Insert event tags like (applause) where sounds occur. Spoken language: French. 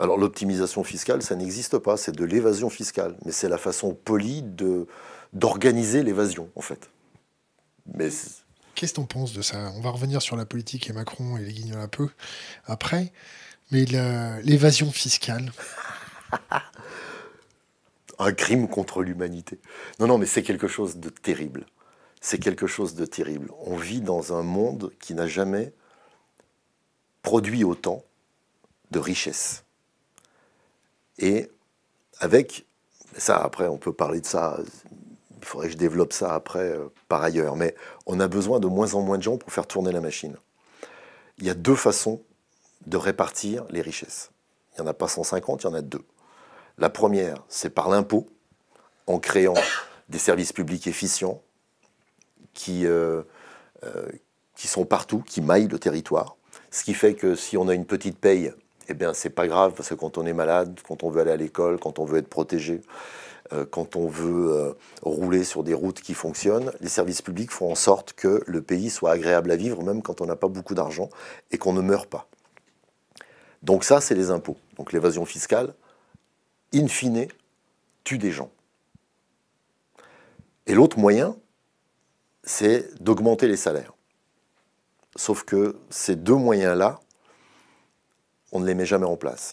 Alors l'optimisation fiscale, ça n'existe pas, c'est de l'évasion fiscale, mais c'est la façon polie d'organiser l'évasion, en fait. Mais Qu'est-ce qu'on pense de ça On va revenir sur la politique et Macron et les guignols un peu après, mais l'évasion fiscale. (laughs) un crime contre l'humanité. Non, non, mais c'est quelque chose de terrible. C'est quelque chose de terrible. On vit dans un monde qui n'a jamais produit autant de richesses. Et avec ça, après, on peut parler de ça. Il faudrait que je développe ça après, euh, par ailleurs. Mais on a besoin de moins en moins de gens pour faire tourner la machine. Il y a deux façons de répartir les richesses. Il n'y en a pas 150, il y en a deux. La première, c'est par l'impôt, en créant (coughs) des services publics efficients euh, euh, qui sont partout, qui maillent le territoire. Ce qui fait que si on a une petite paye, eh bien, c'est pas grave, parce que quand on est malade, quand on veut aller à l'école, quand on veut être protégé, euh, quand on veut euh, rouler sur des routes qui fonctionnent, les services publics font en sorte que le pays soit agréable à vivre, même quand on n'a pas beaucoup d'argent, et qu'on ne meurt pas. Donc ça, c'est les impôts. Donc l'évasion fiscale, in fine, tue des gens. Et l'autre moyen, c'est d'augmenter les salaires. Sauf que ces deux moyens-là on ne les met jamais en place.